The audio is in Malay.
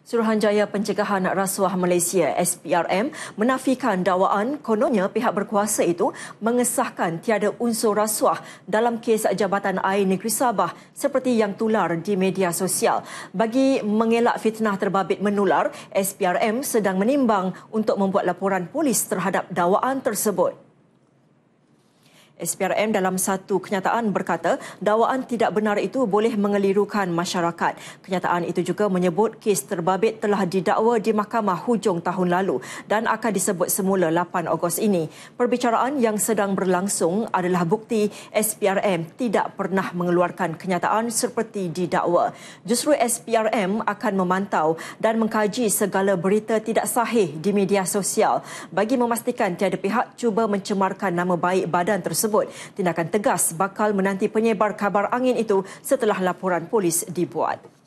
Suruhanjaya Pencegahan Rasuah Malaysia SPRM menafikan dakwaan kononnya pihak berkuasa itu mengesahkan tiada unsur rasuah dalam kes Jabatan Air Negeri Sabah seperti yang tular di media sosial. Bagi mengelak fitnah terbabit menular, SPRM sedang menimbang untuk membuat laporan polis terhadap dakwaan tersebut. SPRM dalam satu kenyataan berkata dakwaan tidak benar itu boleh mengelirukan masyarakat. Kenyataan itu juga menyebut kes terbabit telah didakwa di mahkamah hujung tahun lalu dan akan disebut semula 8 Ogos ini. Perbicaraan yang sedang berlangsung adalah bukti SPRM tidak pernah mengeluarkan kenyataan seperti didakwa. Justru SPRM akan memantau dan mengkaji segala berita tidak sahih di media sosial bagi memastikan tiada pihak cuba mencemarkan nama baik badan tersebut tersebut. Tindakan tegas bakal menanti penyebar kabar angin itu setelah laporan polis dibuat.